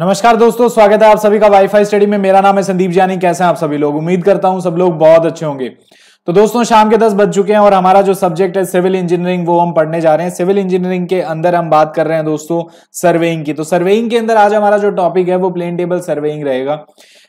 नमस्कार दोस्तों स्वागत है आप सभी का वाईफाई स्टडी में मेरा नाम है संदीप जानी कैसे हैं आप सभी लोग उम्मीद करता हूं सब लोग बहुत अच्छे होंगे तो दोस्तों शाम के दस बज चुके हैं और हमारा जो सब्जेक्ट है सिविल इंजीनियरिंग वो हम पढ़ने जा रहे हैं सिविल इंजीनियरिंग के अंदर हम बात कर रहे हैं दोस्तों सर्वेइंग की तो सर्वेइंग के अंदर आज हमारा जो टॉपिक है वो प्लेन टेबल सर्वेइंग रहेगा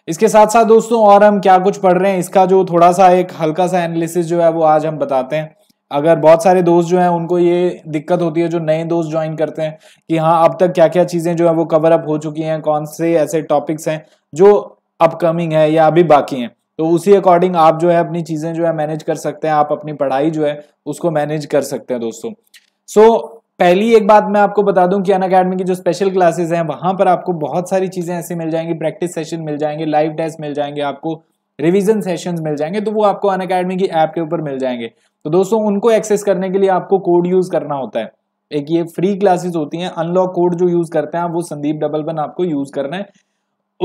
इसके साथ साथ दोस्तों और हम क्या कुछ पढ़ रहे हैं इसका जो थोड़ा सा एक हल्का सा एनालिसिस जो है वो आज हम बताते हैं अगर बहुत सारे दोस्त जो हैं उनको ये दिक्कत होती है जो नए दोस्त ज्वाइन करते हैं कि हाँ अब तक क्या क्या चीज़ें जो है वो कवर अप हो चुकी हैं कौन से ऐसे टॉपिक्स हैं जो अपकमिंग है या अभी बाकी हैं तो उसी अकॉर्डिंग आप जो है अपनी चीज़ें जो है मैनेज कर सकते हैं आप अपनी पढ़ाई जो है उसको मैनेज कर सकते हैं दोस्तों सो so, पहली एक बात मैं आपको बता दूं कि अन अकेडमी की जो स्पेशल क्लासेस हैं वहां पर आपको बहुत सारी चीजें ऐसी मिल जाएंगी प्रैक्टिस सेशन मिल जाएंगे लाइव टेस्ट मिल जाएंगे आपको रिविजन सेशन मिल जाएंगे तो वो आपको अन अकेडमी की ऐप के ऊपर मिल जाएंगे तो दोस्तों उनको एक्सेस करने के लिए आपको कोड यूज करना होता है एक ये फ्री क्लासेस होती हैं अनलॉक कोड जो यूज करते हैं आप वो संदीप डबल वन आपको यूज करना है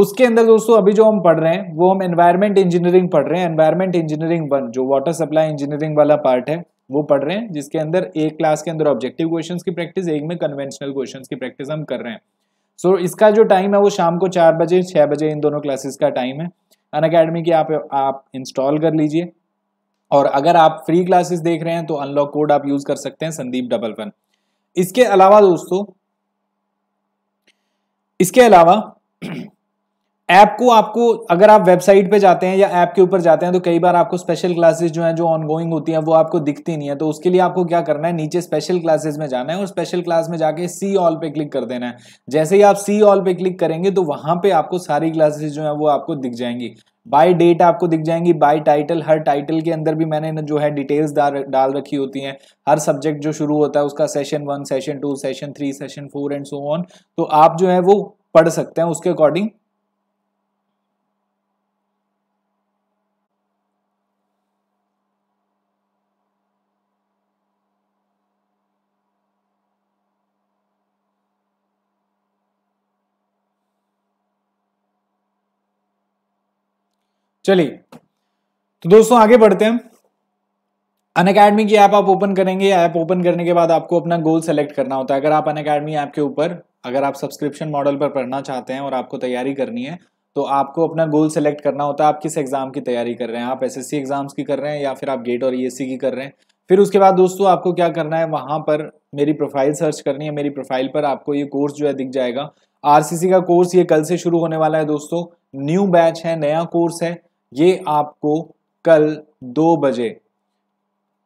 उसके अंदर दोस्तों अभी जो हम पढ़ रहे हैं वो हम एनवायरमेंट इंजीनियरिंग पढ़ रहे हैं एनवायरमेंट इंजीनियरिंग वन जो वाटर सप्लाई इंजीनियरिंग वाला पार्ट है वो पढ़ रहे हैं जिसके अंदर एक क्लास के अंदर ऑब्जेक्टिव क्वेश्चन की प्रैक्टिस एक में कन्वेंशनल क्वेश्चन की प्रैक्टिस हम कर रहे हैं सो so, इसका जो टाइम है वो शाम को चार बजे छह बजे इन दोनों क्लासेस का टाइम है अन अकेडमी की आप आप इंस्टॉल कर लीजिए और अगर आप फ्री क्लासेस देख रहे हैं तो अनलॉक कोड आप यूज कर सकते हैं संदीप डबल वन इसके अलावा दोस्तों इसके अलावा ऐप को आपको अगर आप वेबसाइट पे जाते हैं या ऐप के ऊपर जाते हैं तो कई बार आपको स्पेशल क्लासेस जो हैं जो ऑनगोइंग होती हैं वो आपको दिखती नहीं है तो उसके लिए आपको क्या करना है नीचे स्पेशल क्लासेस में जाना है और स्पेशल क्लास में जाके सी ऑल पे क्लिक कर देना है जैसे ही आप सी ऑल पे क्लिक करेंगे तो वहां पे आपको सारी क्लासेस जो है वो आपको दिख जाएंगी बाय डेट आपको दिख जाएंगी बाय टाइटल हर टाइटल के अंदर भी मैंने जो है डिटेल्स डाल डाल रखी होती हैं हर सब्जेक्ट जो शुरू होता है उसका session one session two session three session four and so on तो आप जो है वो पढ़ सकते हैं उसके अकॉर्डिंग चलिए तो दोस्तों आगे बढ़ते हैं अन अकेडमी की ऐप आप ओपन करेंगे ऐप ओपन करने के बाद आपको अपना गोल सेलेक्ट करना होता है अगर आप अन अकेडमी ऐप के ऊपर अगर आप सब्सक्रिप्शन मॉडल पर पढ़ना चाहते हैं और आपको तैयारी करनी है तो आपको अपना गोल सेलेक्ट करना होता है आप किस एग्जाम की तैयारी कर रहे हैं आप एसएससी एग्जाम्स की कर रहे हैं या फिर आप गेट e और ई e की कर रहे हैं फिर उसके बाद दोस्तों आपको क्या करना है वहां पर मेरी प्रोफाइल सर्च करनी है मेरी प्रोफाइल पर आपको ये कोर्स जो है दिख जाएगा आरसीसी का कोर्स ये कल से शुरू होने वाला है दोस्तों न्यू बैच है नया कोर्स है ये आपको कल दो बजे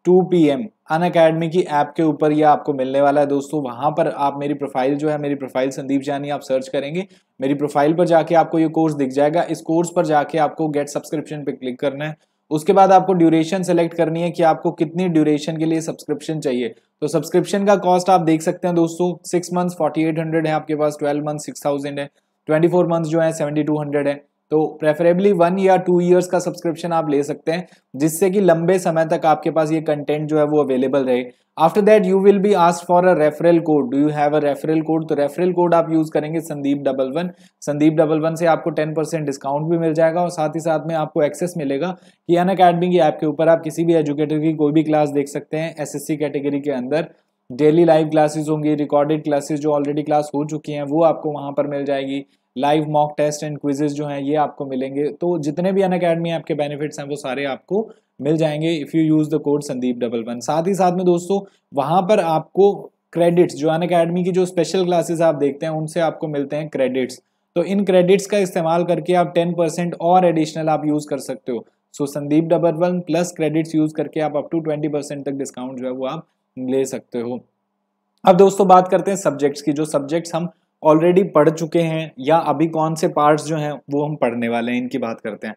2 पी एम अन अकेडमी की ऐप के ऊपर ये आपको मिलने वाला है दोस्तों वहां पर आप मेरी प्रोफाइल जो है मेरी प्रोफाइल संदीप जानी आप सर्च करेंगे मेरी प्रोफाइल पर जाके आपको ये कोर्स दिख जाएगा इस कोर्स पर जाके आपको गेट सब्सक्रिप्शन पे क्लिक करना है उसके बाद आपको ड्यूरेशन सेलेक्ट करनी है कि आपको कितनी ड्यूरेशन के लिए सब्सक्रिप्शन चाहिए तो सब्सक्रिप्शन का कॉस्ट आप देख सकते हैं दोस्तों six months forty eight hundred है आपके पास ट्वेल्व मंथ सिक्स थाउजेंड है ट्वेंटी फोर मंथ्स जो है सेवेंटी टू हंड्रेड है तो प्रेफरेबली वन या टू ईयर्स का सब्सक्रिप्शन आप ले सकते हैं जिससे कि लंबे समय तक आपके पास ये कंटेंट जो है वो अवेलेबल रहे after that you will be ask for a referral code do you have a referral code तो रेफरल कोड आप यूज करेंगे Sandeep double one Sandeep double one से आपको टेन परसेंट डिस्काउंट भी मिल जाएगा और साथ ही साथ में आपको एक्सेस मिलेगा कि अन अकेडमी की ऐप के ऊपर आप किसी भी एजुकेटर की कोई भी क्लास देख सकते हैं एस एस सी कैटेगरी के अंदर डेली लाइव क्लासेस होंगी रिकॉर्डेड क्लासेस जो ऑलरेडी क्लास हो चुकी हैं वो आपको वहाँ पर मिल जाएगी live mock test and quizzes जो हैं ये आपको मिलेंगे तो जितने भी अन अकेडमी आपके बेनिफिट्स हैं वो सारे आपको मिल जाएंगे if you use the code Sandeep double one साथ ही साथ में दोस्तों वहाँ पर आपको क्रेडिट्स जो अन अकेडमी की जो स्पेशल क्लासेस आप देखते हैं उनसे आपको मिलते हैं क्रेडिट्स तो इन क्रेडिट्स का इस्तेमाल करके आप टेन परसेंट और एडिशनल आप यूज़ कर सकते हो so so, Sandeep double one plus credits use करके आप अप टू ट्वेंटी परसेंट तक डिस्काउंट जो है वो आप ले सकते हो अब दोस्तों बात करते हैं सब्जेक्ट्स की जो सब्जेक्ट्स हम ऑलरेडी पढ़ चुके हैं या अभी कौन से पार्ट्स जो हैं वो हम पढ़ने वाले हैं इनकी बात करते हैं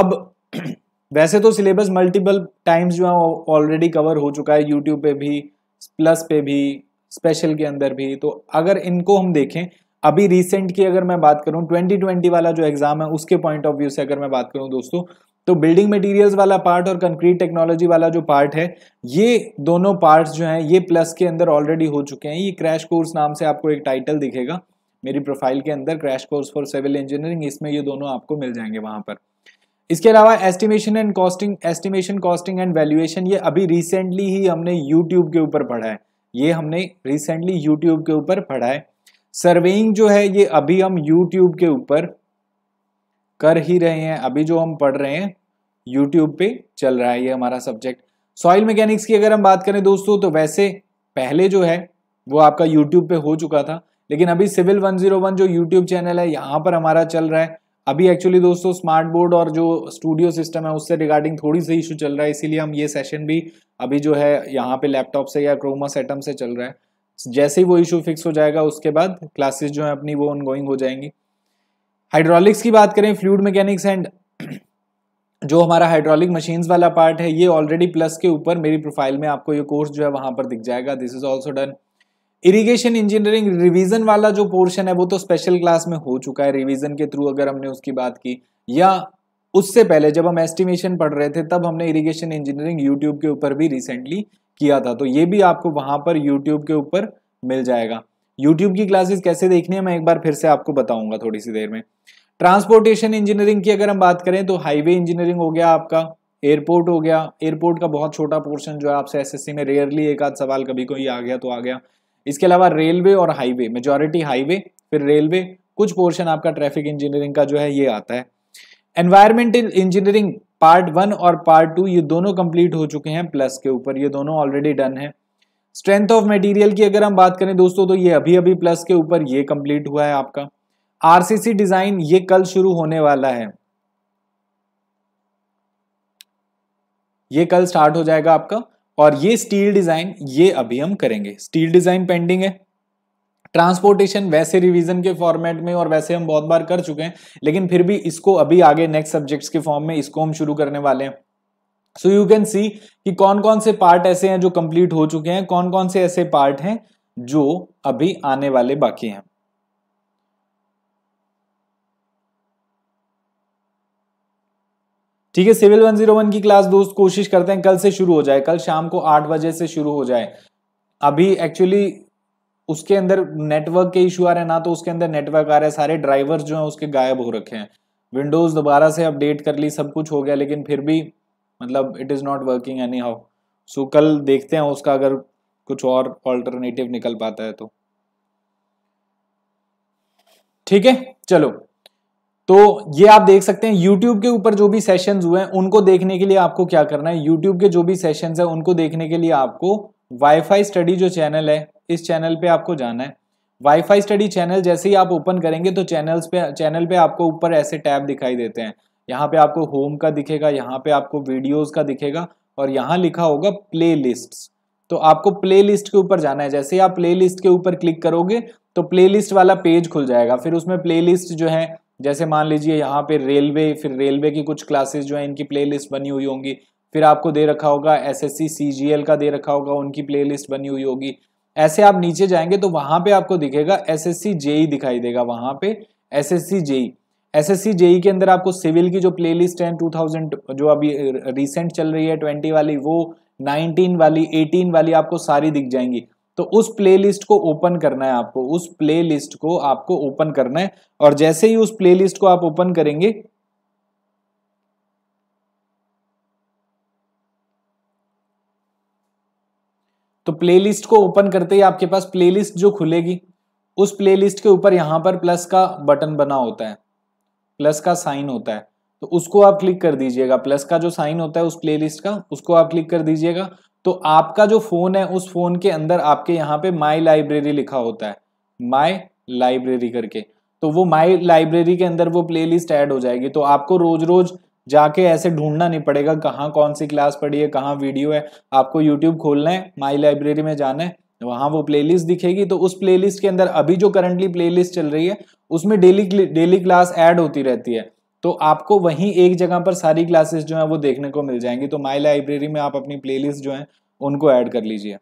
अब वैसे तो सिलेबस मल्टीपल टाइम्स जो है ऑलरेडी कवर हो चुका है यूट्यूब पे भी प्लस पे भी स्पेशल के अंदर भी तो अगर इनको हम देखें अभी रिसेंट की अगर मैं बात करूं 2020 वाला जो एग्ज़ाम है उसके पॉइंट ऑफ व्यू से अगर मैं बात करूं दोस्तों तो बिल्डिंग मटेरियल्स वाला पार्ट और कंक्रीट टेक्नोलॉजी वाला जो पार्ट है ये दोनों पार्ट्स जो हैं ये प्लस के अंदर ऑलरेडी हो चुके हैं ये क्रैश कोर्स नाम से आपको एक टाइटल दिखेगा मेरी प्रोफाइल के अंदर crash course for civil engineering इसमें ये दोनों आपको मिल जाएंगे वहाँ पर इसके अलावा estimation and costing estimation costing and valuation ये अभी रिसेंटली ही हमने यूट्यूब के ऊपर पढ़ा है ये हमने रिसेंटली यूट्यूब के ऊपर पढ़ा है सर्वेइंग जो है ये अभी हम यूट्यूब के ऊपर कर ही रहे हैं अभी जो हम पढ़ रहे हैं यूट्यूब पे चल रहा है ये हमारा सब्जेक्ट सॉइल मैकेनिक्स की अगर हम बात करें दोस्तों तो वैसे पहले जो है वो आपका यूट्यूब पे हो चुका था लेकिन अभी सिविल 101 जो यूट्यूब चैनल है यहाँ पर हमारा चल रहा है अभी एक्चुअली दोस्तों स्मार्ट बोर्ड और जो स्टूडियो सिस्टम है उससे रिगार्डिंग थोड़ी सी इशू चल रहा है इसीलिए हम ये सेशन भी अभी जो है यहाँ पे लैपटॉप से या क्रोमा सेटम से चल रहा है जैसे ही वो इशू फिक्स हो जाएगा उसके बाद क्लासेस जो है अपनी वो ऑनगोइंग हो जाएंगी हाइड्रोलिक्स की बात करें फ्लूड मैकेनिक्स एंड जो हमारा हाइड्रोलिक मशीन्स वाला पार्ट है ये ऑलरेडी प्लस के ऊपर मेरी प्रोफाइल में आपको ये कोर्स जो है वहां पर दिख जाएगा this is also done irrigation engineering revision वाला जो पोर्शन है वो तो स्पेशल क्लास में हो चुका है रिवीजन के थ्रू अगर हमने उसकी बात की या उससे पहले जब हम एस्टिमेशन पढ़ रहे थे तब हमने इरिगेशन इंजीनियरिंग यूट्यूब के ऊपर भी रिसेंटली किया था तो ये भी आपको वहां पर यूट्यूब के ऊपर मिल जाएगा यूट्यूब की क्लासेस कैसे देखनी है मैं एक बार फिर से आपको बताऊंगा थोड़ी सी देर में ट्रांसपोर्टेशन इंजीनियरिंग की अगर हम बात करें तो हाईवे इंजीनियरिंग हो गया आपका एयरपोर्ट हो गया एयरपोर्ट का बहुत छोटा पोर्शन जो है आपसे एसएससी में रेयरली एक आध सवाल कभी कोई आ गया तो आ गया इसके अलावा रेलवे और हाईवे मेजोरिटी हाईवे फिर रेलवे कुछ पोर्शन आपका ट्रैफिक इंजीनियरिंग का जो है ये आता है एनवायरमेंटल इंजीनियरिंग पार्ट वन और पार्ट टू ये दोनों कंप्लीट हो चुके हैं प्लस के ऊपर ये दोनों ऑलरेडी डन है स्ट्रेंथ ऑफ मटेरियल की अगर हम बात करें दोस्तों तो ये अभी अभी प्लस के ऊपर ये कंप्लीट हुआ है आपका आरसीसी डिजाइन ये कल शुरू होने वाला है ये कल स्टार्ट हो जाएगा आपका और ये स्टील डिजाइन ये अभी हम करेंगे स्टील डिजाइन पेंडिंग है ट्रांसपोर्टेशन वैसे रिवीजन के फॉर्मेट में और वैसे हम बहुत बार कर चुके हैं लेकिन फिर भी इसको अभी आगे नेक्स्ट सब्जेक्ट्स के फॉर्म में इसको हम शुरू करने वाले हैं सो यू कैन सी कि कौन कौन से पार्ट ऐसे हैं जो कंप्लीट हो चुके हैं कौन कौन से ऐसे पार्ट हैं जो अभी आने वाले बाकी हैं ठीक है सिविल 101 की क्लास दोस्त कोशिश करते हैं कल से शुरू हो जाए कल शाम को आठ बजे से शुरू हो जाए अभी एक्चुअली उसके अंदर नेटवर्क के इशू आ रहे हैं ना तो उसके अंदर नेटवर्क आ रहा है सारे ड्राइवर्स जो हैं उसके गायब हो रखे हैं विंडोज दोबारा से अपडेट कर ली सब कुछ हो गया लेकिन फिर भी मतलब it is not working anyhow सो कल देखते हैं उसका अगर कुछ और ऑल्टरनेटिव निकल पाता है तो ठीक है चलो तो ये आप देख सकते हैं YouTube के ऊपर जो भी सेशंस हुए हैं उनको देखने के लिए आपको क्या करना है YouTube के जो भी सेशंस हैं उनको देखने के लिए आपको फाई स्टडी जो चैनल है इस चैनल पे आपको जाना है फाई स्टडी चैनल जैसे ही आप ओपन करेंगे तो चैनल्स पे चैनल पे आपको ऊपर ऐसे टैब दिखाई देते हैं यहाँ पे आपको होम का दिखेगा यहाँ पे आपको वीडियोस का दिखेगा और यहाँ लिखा होगा प्ले लिस्ट तो आपको प्ले लिस्ट के ऊपर जाना है जैसे आप प्ले लिस्ट के ऊपर क्लिक करोगे तो प्ले लिस्ट वाला पेज खुल जाएगा फिर उसमें प्ले लिस्ट जो है जैसे मान लीजिए यहाँ पे रेलवे फिर रेलवे की कुछ क्लासेस जो है इनकी प्ले लिस्ट बनी हुई होंगी फिर आपको दे रखा होगा एस एस सी का दे रखा होगा उनकी प्ले लिस्ट बनी हुई होगी ऐसे आप नीचे जाएंगे तो वहां पे आपको दिखेगा एस एस दिखाई देगा वहाँ पे S S SSC JE e के अंदर आपको सिविल की जो प्लेलिस्ट है 2000 जो अभी रिसेंट चल रही है 20 वाली वो 19 वाली 18 वाली आपको सारी दिख जाएंगी तो उस प्लेलिस्ट को ओपन करना है आपको उस प्लेलिस्ट को आपको ओपन करना है और जैसे ही उस प्लेलिस्ट को आप ओपन करेंगे तो प्लेलिस्ट को ओपन करते ही आपके पास प्लेलिस्ट जो खुलेगी उस प्लेलिस्ट के ऊपर यहां पर प्लस का बटन बना होता है प्लस का साइन होता है तो उसको आप क्लिक कर दीजिएगा प्लस का जो साइन होता है उस प्लेलिस्ट का उसको आप क्लिक कर दीजिएगा तो आपका जो फ़ोन है उस फ़ोन के अंदर आपके यहाँ पे माई लाइब्रेरी लिखा होता है माई लाइब्रेरी करके तो वो माई लाइब्रेरी के अंदर वो प्लेलिस्ट ऐड हो जाएगी तो आपको रोज़ रोज़ जाके ऐसे ढूंढना नहीं पड़ेगा कहाँ कौन सी क्लास पढ़ी है कहाँ वीडियो है आपको यूट्यूब खोलना है माई लाइब्रेरी में जाना है वहां वो प्लेलिस्ट दिखेगी तो उस प्लेलिस्ट के अंदर अभी जो करंटली प्लेलिस्ट चल रही है उसमें डेली डेली क्लास ऐड होती रहती है तो आपको वहीं एक जगह पर सारी क्लासेस जो है वो देखने को मिल जाएंगी तो माई लाइब्रेरी में आप अपनी प्ले जो है उनको ऐड कर लीजिए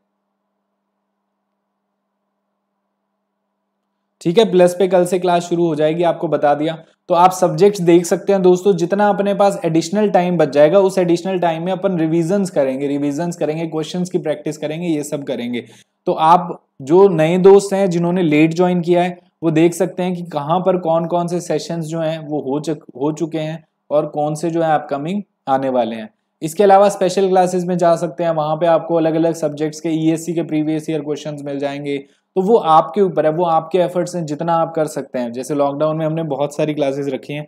ठीक है प्लस पे कल से क्लास शुरू हो जाएगी आपको बता दिया तो आप सब्जेक्ट्स देख सकते हैं दोस्तों जितना अपने पास एडिशनल टाइम बच जाएगा उस एडिशनल टाइम में अपन रिविजन्स करेंगे रिविजन्स करेंगे क्वेश्चंस की प्रैक्टिस करेंगे ये सब करेंगे तो आप जो नए दोस्त हैं जिन्होंने लेट ज्वाइन किया है वो देख सकते हैं कि कहाँ पर कौन कौन से सेशंस जो हैं वो हो चुक हो चुके हैं और कौन से जो है अपकमिंग आने वाले हैं इसके अलावा स्पेशल क्लासेस में जा सकते हैं वहाँ पे आपको अलग अलग सब्जेक्ट्स के ईएससी e के प्रीवियस ईयर क्वेश्चंस मिल जाएंगे तो वो आपके ऊपर है वो आपके एफर्ट्स हैं जितना आप कर सकते हैं जैसे लॉकडाउन में हमने बहुत सारी क्लासेस रखी हैं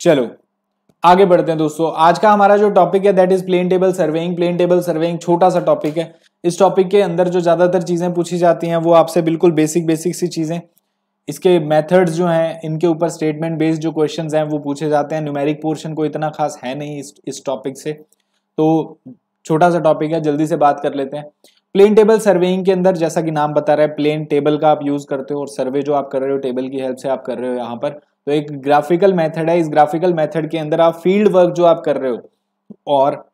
चलो आगे बढ़ते हैं दोस्तों आज का हमारा जो टॉपिक है that is plane table surveying plane table surveying छोटा सा टॉपिक है इस टॉपिक के अंदर जो ज़्यादातर चीज़ें पूछी जाती हैं वो आपसे बिल्कुल बेसिक बेसिक सी चीज़ें इसके मेथड्स जो हैं इनके ऊपर स्टेटमेंट बेस्ड जो क्वेश्चन हैं वो पूछे जाते हैं न्यूमेरिक पोर्शन को इतना खास है नहीं इस इस टॉपिक से तो छोटा सा टॉपिक है जल्दी से बात कर लेते हैं प्लेन टेबल सर्वेइंग के अंदर जैसा कि नाम बता रहा है प्लेन टेबल का आप यूज़ करते हो और सर्वे जो आप कर रहे हो टेबल की हेल्प से आप कर रहे हो यहाँ पर तो एक ग्राफिकल मेथड है इस ग्राफिकल मेथड के अंदर आप फील्ड वर्क जो आप कर रहे हो और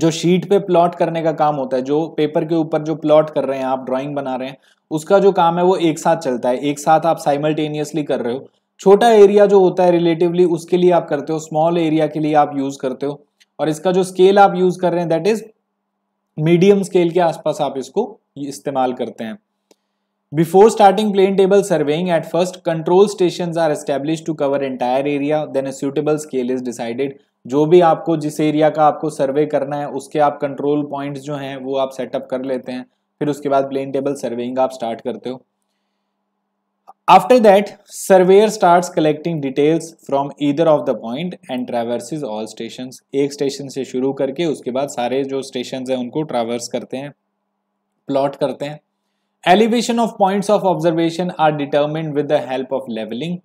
जो शीट पे प्लॉट करने का काम होता है जो पेपर के ऊपर जो प्लॉट कर रहे हैं आप ड्राइंग बना रहे हैं उसका जो काम है वो एक साथ चलता है एक साथ आप साइमल्टेनियसली कर रहे हो छोटा एरिया जो होता है रिलेटिवली उसके लिए आप करते हो स्मॉल एरिया के लिए आप यूज करते हो और इसका जो स्केल आप यूज कर रहे हैं दैट इज मीडियम स्केल के आसपास आप इसको इस्तेमाल करते हैं before starting plane table surveying at first control station are establish to cover entire area then a suitable scale is जो भी आपको जिस एरिया का आपको सर्वे करना है उसके आप कंट्रोल पॉइंट्स जो हैं वो आप सेटअप कर लेते हैं फिर उसके बाद प्लेन टेबल सर्वेइंग आप स्टार्ट करते हो after that surveyor start collecting details from either of the point and traverses all station एक स्टेशन से शुरू करके उसके बाद सारे जो स्टेशन हैं उनको ट्रावर्स करते हैं प्लॉट करते हैं elevation of points of observation are determined with the help of levelling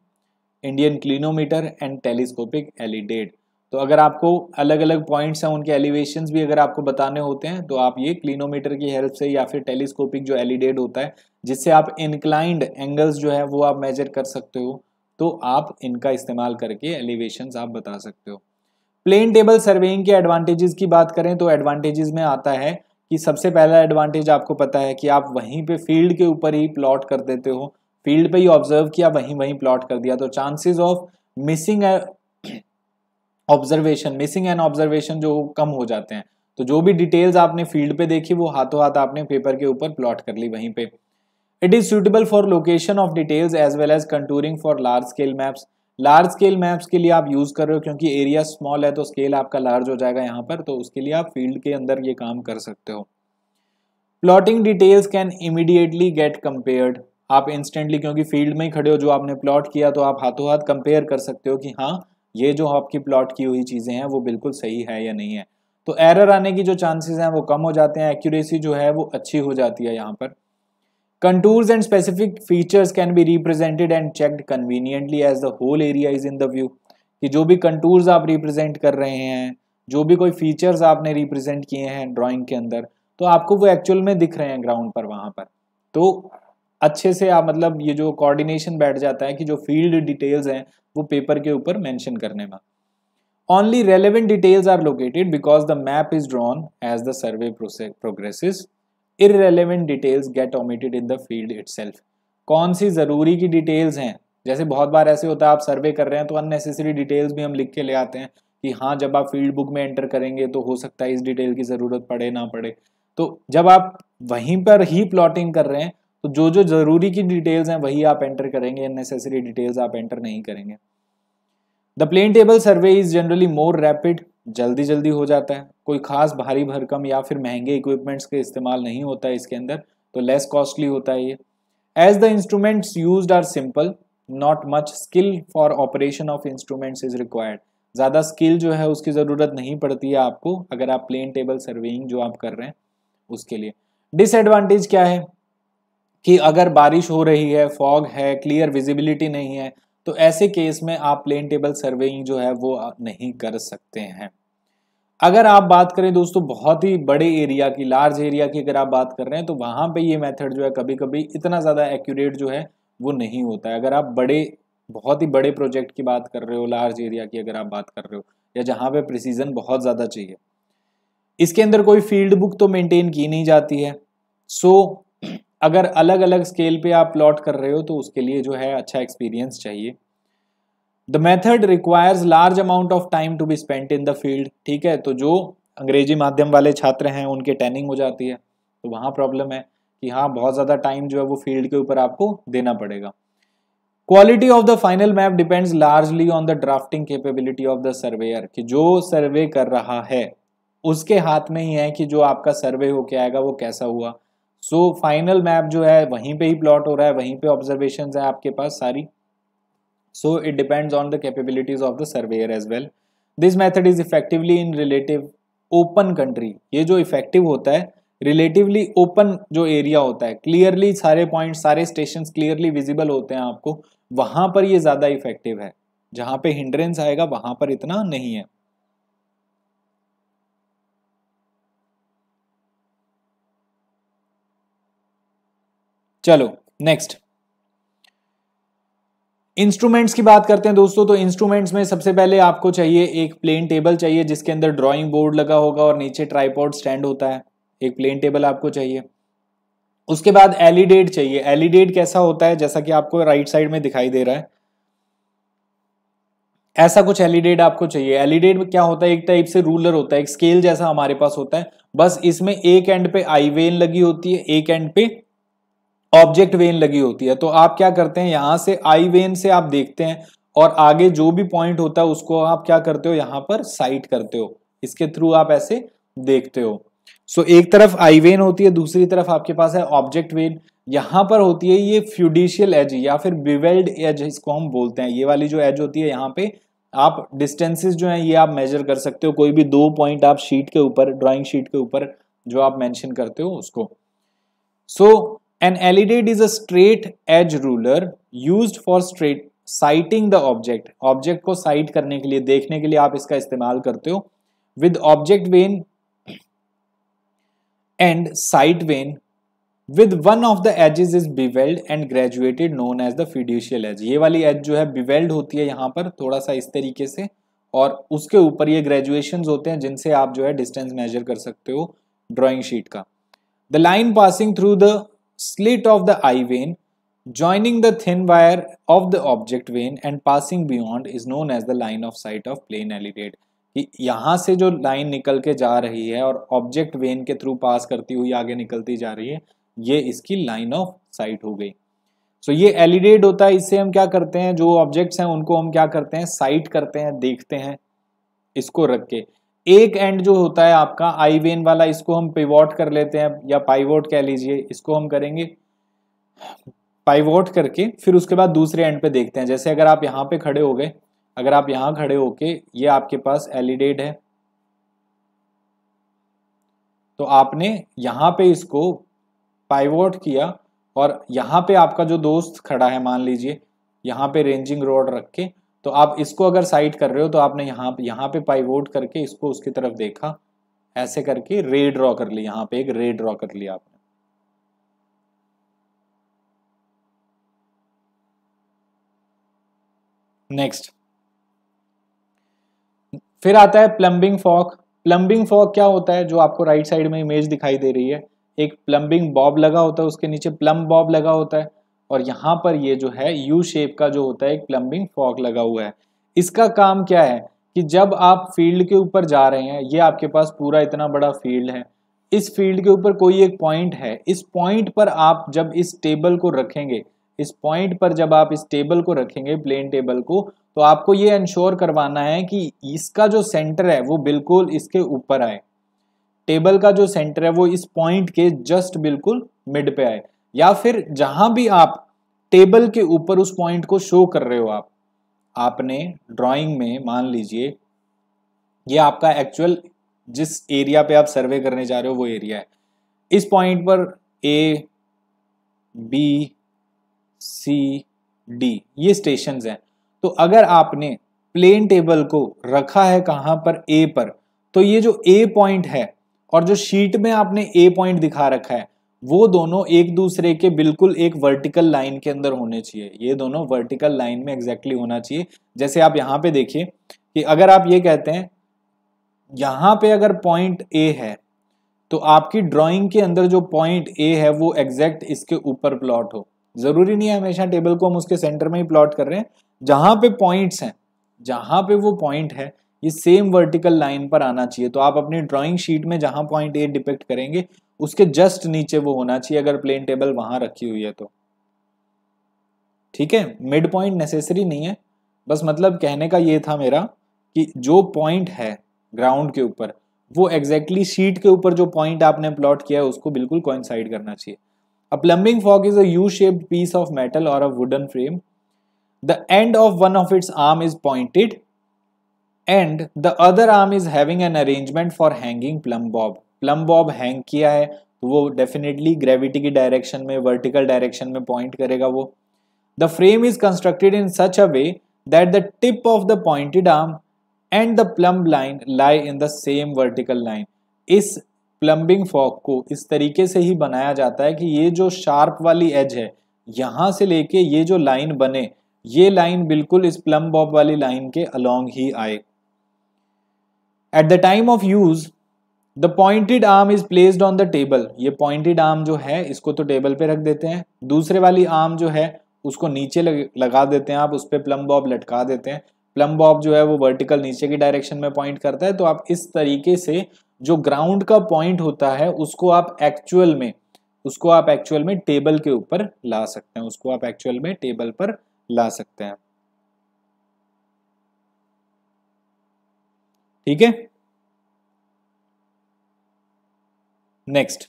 Indian clinometer and telescopic alidade तो अगर आपको अलग अलग पॉइंट्स हैं उनके एलिवेशन भी अगर आपको बताने होते हैं तो आप ये क्लिनोमीटर की हेल्प से या फिर टेलीस्कोपिक जो एलिडेड होता है जिससे आप इनक्लाइंड एंगल्स जो है वो आप मेजर कर सकते हो तो आप इनका इस्तेमाल करके एलिवेशन आप बता सकते हो प्लेन टेबल सर्वेइंग के एडवांटेजेस की बात करें तो एडवांटेजेस में आता है कि सबसे पहला एडवांटेज आपको पता है कि आप वहीं पे फील्ड के ऊपर ही प्लॉट कर देते हो फील्ड पे ही ऑब्जर्व किया वहीं वहीं प्लॉट कर दिया तो chances of missing observation missing and observation जो कम हो जाते हैं तो जो भी डिटेल्स आपने फील्ड पे देखी वो हाथों हाथ आपने पेपर के ऊपर प्लॉट कर ली वहीं पे it is suitable for location of details as well as contouring for large scale maps large scale maps के लिए आप यूज़ कर रहे हो क्योंकि एरिया स्मॉल है तो स्केल आपका लार्ज हो जाएगा यहाँ पर तो उसके लिए आप फील्ड के अंदर ये काम कर सकते हो plotting details can immediately get compared आप इंस्टेंटली क्योंकि फील्ड में ही खड़े हो जो आपने प्लॉट किया तो आप हाथों हाथ कंपेयर कर सकते हो कि हाँ ये जो हॉप की प्लॉट की हुई चीज़ें हैं वो बिल्कुल सही है या नहीं है तो एरर आने की जो चांसेस हैं वो कम हो जाते हैं एक्यूरेसी जो है वो अच्छी हो जाती है यहाँ पर contours and specific features can be represented and checked conveniently as the whole area is in the view कि जो भी कंटूर्स आप रिप्रेजेंट कर रहे हैं जो भी कोई फीचर्स आपने रिप्रेजेंट किए हैं ड्रॉइंग के अंदर तो आपको वो एक्चुअल में दिख रहे हैं ग्राउंड पर वहाँ पर तो अच्छे से आप मतलब ये जो कोऑर्डिनेशन बैठ जाता है कि जो फील्ड डिटेल्स हैं वो पेपर के ऊपर मेंशन करने में only relevant details are located because the map is drawn as the survey progresses progresses details get get in the field it कौन सी ज़रूरी की डिटेल्स हैं जैसे बहुत बार ऐसे होता है आप सर्वे कर रहे हैं तो अननेसेसरी डिटेल्स भी हम लिख के ले आते हैं कि हाँ जब आप फील्ड बुक में एंटर करेंगे तो हो सकता है इस डिटेल की ज़रूरत पड़े ना पड़े तो जब आप वहीं पर ही प्लॉटिंग कर रहे हैं तो जो जो ज़रूरी की डिटेल्स हैं वही आप एंटर करेंगे अननेसेसरी डिटेल्स आप एंटर नहीं करेंगे the plane table survey is generally more rapid जल्दी जल्दी हो जाता है कोई खास भारी भरकम या फिर महंगे इक्विपमेंट्स के इस्तेमाल नहीं होता है इसके अंदर तो लेस कॉस्टली होता है ये as the instruments use are simple not much skill for operation of instruments is required ज़्यादा स्किल जो है उसकी ज़रूरत नहीं पड़ती है आपको अगर आप प्लेन टेबल सर्वेइंग जो आप कर रहे हैं उसके लिए डिसएडवांटेज क्या है कि अगर बारिश हो रही है फॉग है क्लियर विजिबिलिटी नहीं है तो ऐसे केस में आप प्लेन टेबल सर्वेइंग जो है वो नहीं कर सकते हैं अगर आप बात करें दोस्तों बहुत ही बड़े एरिया की लार्ज एरिया की अगर आप बात कर रहे हैं तो वहां पे ये मेथड जो है कभी कभी इतना ज़्यादा एक्यूरेट जो है वो नहीं होता है अगर आप बड़े बहुत ही बड़े प्रोजेक्ट की बात कर रहे हो लार्ज एरिया की अगर आप बात कर रहे हो या जहाँ पे प्रिसीजन बहुत ज़्यादा चाहिए इसके अंदर कोई फील्ड बुक तो मेंटेन की नहीं जाती है सो so, अगर अलग अलग स्केल पे आप प्लॉट कर रहे हो तो उसके लिए जो है अच्छा एक्सपीरियंस चाहिए the method requires large amount of time to be spent in the field ठीक है तो जो अंग्रेजी माध्यम वाले छात्र हैं उनके टैनिंग हो जाती है तो वहाँ प्रॉब्लम है कि हाँ बहुत ज़्यादा टाइम जो है वो फील्ड के ऊपर आपको देना पड़ेगा quality of the final map depends largely on the drafting capability of the surveyor कि जो सर्वे कर रहा है उसके हाथ में ही है कि जो आपका सर्वे होके आएगा वो कैसा हुआ सो फाइनल मैप जो है वहीं पे ही प्लॉट हो रहा है वहीं पे ऑब्जर्वेशन है आपके पास सारी so it depends on the capabilities of the surveyor as well this method is effectively in relative open country ये जो इफेक्टिव होता है रिलेटिवली ओपन जो एरिया होता है क्लियरली सारे पॉइंट सारे स्टेशन क्लियरली विजिबल होते हैं आपको वहां पर ये ज़्यादा इफेक्टिव है जहाँ पे हिंड्रेंस आएगा वहां पर इतना नहीं है चलो नेक्स्ट इंस्ट्रूमेंट्स की बात करते हैं दोस्तों तो इंस्ट्रूमेंट्स में सबसे पहले आपको चाहिए एक प्लेन टेबल चाहिए जिसके अंदर ड्राइंग बोर्ड लगा होगा और नीचे ट्राईपॉड स्टैंड होता है एक प्लेन टेबल आपको चाहिए उसके बाद एलिडेट चाहिए एलिडेट कैसा होता है जैसा कि आपको राइट साइड में दिखाई दे रहा है ऐसा कुछ एलिडेट आपको चाहिए एलिडेट में क्या होता है एक टाइप से रूलर होता है एक स्केल जैसा हमारे पास होता है बस इसमें एक एंड पे आईवेन लगी होती है एक एंड पे ऑब्जेक्ट वेन लगी होती है तो आप क्या करते हैं यहां से आई वेन से आप देखते हैं और आगे जो भी पॉइंट होता है उसको आप क्या करते हो यहां पर साइट करते हो इसके थ्रू आप ऐसे देखते हो सो so, एक तरफ आई वेन होती है दूसरी तरफ आपके पास है ऑब्जेक्ट वेन यहां पर होती है ये फ्यूडिशियल एज या फिर बिवेल्ड एज इसको हम बोलते हैं ये वाली जो एज होती है यहाँ पे आप डिस्टेंसेस जो हैं ये आप मेजर कर सकते हो कोई भी दो पॉइंट आप शीट के ऊपर ड्राइंग शीट के ऊपर जो आप मेंशन करते हो उसको सो so, An alidade is a straight edge ruler used for straight sighting the object. Object को sight करने के लिए देखने के लिए आप इसका इस्तेमाल करते हो With object vane and sight vane with one of the edges is beveled and graduated known as the fiducial edge. ये वाली edge जो है beveled होती है यहाँ पर थोड़ा सा इस तरीके से और उसके ऊपर ये ग्रेजुएशन होते हैं जिनसे आप जो है डिस्टेंस मेजर कर सकते हो ड्राइंग शीट का the line passing through the slit of the eye vein joining the thin wire of the object vein and passing beyond is known as the line of sight of plane elidate कि यहाँ से जो line निकल के जा रही है और ऑब्जेक्ट वेन के थ्रू पास करती हुई आगे निकलती जा रही है ये इसकी लाइन ऑफ साइट हो गई सो so, ये एलिडेड होता है इससे हम क्या करते हैं जो ऑब्जेक्ट्स हैं उनको हम क्या करते हैं साइट करते हैं देखते हैं इसको रख के एक एंड जो होता है आपका आई वेन वाला इसको हम पिवोट कर लेते हैं या पाइवोट कह लीजिए इसको हम करेंगे पाइवोट करके फिर उसके बाद दूसरे एंड पे देखते हैं जैसे अगर आप यहाँ पे खड़े हो गए अगर आप यहाँ खड़े होके ये आपके पास एलिडेड e है तो आपने यहाँ पे इसको पाइवोट किया और यहाँ पे आपका जो दोस्त खड़ा है मान लीजिए यहाँ पे रेंजिंग रोड रख के तो आप इसको अगर साइड कर रहे हो तो आपने यहाँ यहाँ पे पाइवोट करके इसको उसकी तरफ देखा ऐसे करके रे ड्रॉ कर लिया यहाँ पे एक रे ड्रॉ कर लिया आपने नेक्स्ट फिर आता है प्लम्बिंग फॉक प्लम्बिंग फॉक क्या होता है जो आपको राइट साइड में इमेज दिखाई दे रही है एक प्लम्बिंग बॉब लगा होता है उसके नीचे प्लम्ब बॉब लगा होता है और यहाँ पर ये जो है यू शेप का जो होता है एक प्लम्बिंग फॉक लगा हुआ है इसका काम क्या है कि जब आप फील्ड के ऊपर जा रहे हैं ये आपके पास पूरा इतना बड़ा फील्ड है इस फील्ड के ऊपर कोई एक पॉइंट है इस पॉइंट पर आप जब इस टेबल को रखेंगे इस पॉइंट पर जब आप इस टेबल को रखेंगे प्लेन टेबल को तो आपको ये इंश्योर करवाना है कि इसका जो सेंटर है वो बिल्कुल इसके ऊपर आए टेबल का जो सेंटर है वो इस पॉइंट के जस्ट बिल्कुल मिड पे आए या फिर जहां भी आप टेबल के ऊपर उस पॉइंट को शो कर रहे हो आप आपने ड्राइंग में मान लीजिए ये आपका एक्चुअल जिस एरिया पे आप सर्वे करने जा रहे हो वो एरिया है इस पॉइंट पर ए बी सी डी ये स्टेशन हैं तो अगर आपने प्लेन टेबल को रखा है कहाँ पर ए पर तो ये जो ए पॉइंट है और जो शीट में आपने ए पॉइंट दिखा रखा है वो दोनों एक दूसरे के बिल्कुल एक वर्टिकल लाइन के अंदर होने चाहिए ये दोनों वर्टिकल लाइन में एग्जैक्टली exactly होना चाहिए जैसे आप यहाँ पे देखिए कि अगर आप ये कहते हैं यहाँ पे अगर पॉइंट ए है तो आपकी ड्राइंग के अंदर जो पॉइंट ए है वो एग्जैक्ट इसके ऊपर प्लॉट हो जरूरी नहीं है हमेशा टेबल को हम उसके सेंटर में ही प्लॉट कर रहे हैं जहां पे पॉइंट्स हैं जहां पे वो पॉइंट है ये सेम वर्टिकल लाइन पर आना चाहिए तो आप अपनी ड्राइंग शीट में जहां पॉइंट ए डिपेक्ट करेंगे उसके जस्ट नीचे वो होना चाहिए अगर प्लेन टेबल वहां रखी हुई है तो ठीक है मिड पॉइंट नेसेसरी नहीं है बस मतलब कहने का ये था मेरा कि जो पॉइंट है ग्राउंड के ऊपर वो एग्जैक्टली exactly शीट के ऊपर जो पॉइंट आपने प्लॉट किया है उसको बिल्कुल कोइंसाइड करना चाहिए a plumbing fork is a U shaped piece of metal और a wooden frame the end of one of its arm is pointed and the other arm is having an arrangement for hanging plumb bob plumb bob hang किया है तो वो definitely gravity की direction में vertical direction में point करेगा वो the frame is constructed in such a way that the tip of the pointed arm and the plumb line lie in the same vertical line इस plumbing fork को इस तरीके से ही बनाया जाता है कि ये जो शार्प वाली एज है यहाँ से लेके ये जो लाइन बने ये लाइन बिल्कुल इस प्लम बॉब वाली लाइन के अलोंग ही आए at the time of use the pointed arm is placed on the table ये पॉइंटेड आर्म जो है इसको तो टेबल पे रख देते हैं दूसरे वाली आर्म जो है उसको नीचे लगा देते हैं आप उस पर प्लम बॉब लटका देते हैं प्लम बॉब जो है वो वर्टिकल नीचे की डायरेक्शन में पॉइंट करता है तो आप इस तरीके से जो ग्राउंड का पॉइंट होता है उसको आप एक्चुअल में उसको आप एक्चुअल में टेबल के ऊपर ला सकते हैं उसको आप एक्चुअल में टेबल पर ला सकते हैं ठीक है next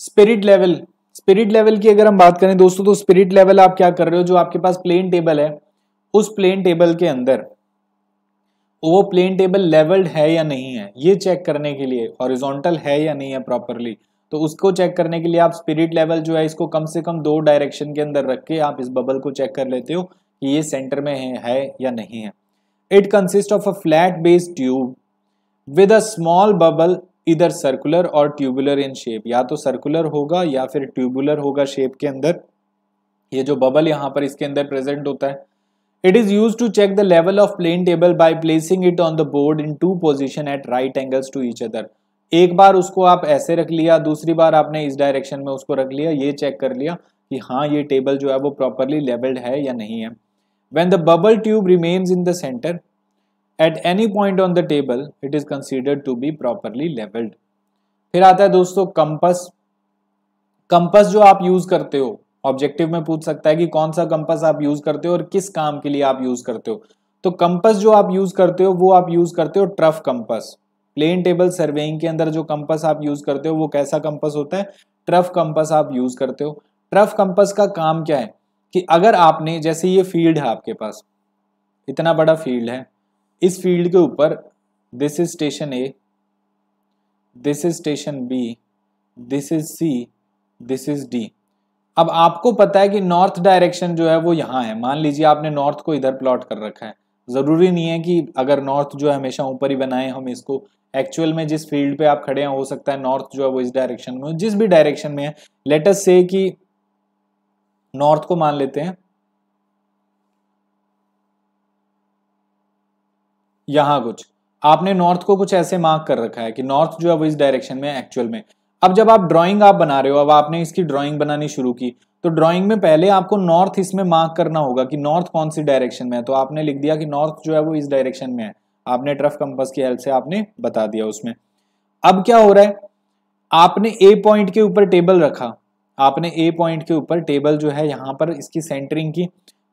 spirit level spirit level की अगर हम बात करें दोस्तों तो स्पिरिट लेवल आप क्या कर रहे हो जो आपके पास प्लेन टेबल है उस प्लेन टेबल के अंदर वो प्लेन टेबल लेवल्ड है या नहीं है ये चेक करने के लिए हॉरिजॉन्टल है या नहीं है प्रॉपरली तो उसको चेक करने के लिए आप स्पिरिट लेवल जो है इसको कम से कम दो डायरेक्शन के अंदर रख के आप इस बबल को चेक कर लेते हो कि ये सेंटर में है, है या नहीं है it consist of a flat based tube with a small bubble इधर सर्कुलर और ट्यूबुलर इन शेप या तो सर्कुलर होगा या फिर ट्यूबुलर होगा शेप के अंदर ये जो बबल यहाँ पर इसके अंदर प्रेजेंट होता है it is use to check the level of plane table by placing it on the board in two position at right angles to each other एक बार उसको आप ऐसे रख लिया दूसरी बार आपने इस डायरेक्शन में उसको रख लिया ये चेक कर लिया कि हाँ ये टेबल जो है वो प्रॉपरली लेवल्ड है या नहीं है when the bubble tube remains in the centre at any point on the table it is considered to be properly levelled फिर आता है दोस्तों कंपस कंपस जो आप यूज करते हो ऑब्जेक्टिव में पूछ सकता है कि कौन सा कंपस आप यूज करते हो और किस काम के लिए आप यूज करते हो तो कंपस जो आप यूज करते हो वो आप यूज करते हो trough compass plane table surveying के अंदर जो कंपस आप यूज करते हो वो कैसा कंपस होता है ट्रफ कंपस आप यूज करते हो ट्रफ कंपस का काम क्या है कि अगर आपने जैसे ये फील्ड है आपके पास इतना बड़ा फील्ड है इस फील्ड के ऊपर this is station A this is station B this is C this is D अब आपको पता है कि नॉर्थ डायरेक्शन जो है वो यहाँ है मान लीजिए आपने नॉर्थ को इधर प्लॉट कर रखा है ज़रूरी नहीं है कि अगर नॉर्थ जो है हमेशा ऊपर ही बनाए हम इसको एक्चुअल में जिस फील्ड पे आप खड़े हैं हो सकता है नॉर्थ जो है वो इस डायरेक्शन में जिस भी डायरेक्शन में है लेटस से कि नॉर्थ को मान लेते हैं यहाँ कुछ आपने नॉर्थ को कुछ ऐसे मार्क कर रखा है कि नॉर्थ जो है वो इस डायरेक्शन में एक्चुअल में अब जब आप ड्राइंग आप बना रहे हो अब आपने इसकी ड्राइंग बनानी शुरू की तो ड्राइंग में पहले आपको नॉर्थ इसमें मार्क करना होगा कि नॉर्थ कौन सी डायरेक्शन में है तो आपने लिख दिया कि नॉर्थ जो है वो इस डायरेक्शन में है आपने ट्रफ कंपस की हेल्प से आपने बता दिया उसमें अब क्या हो रहा है आपने ए पॉइंट के ऊपर टेबल रखा आपने ए पॉइंट के ऊपर टेबल जो है यहां पर इसकी सेंटरिंग की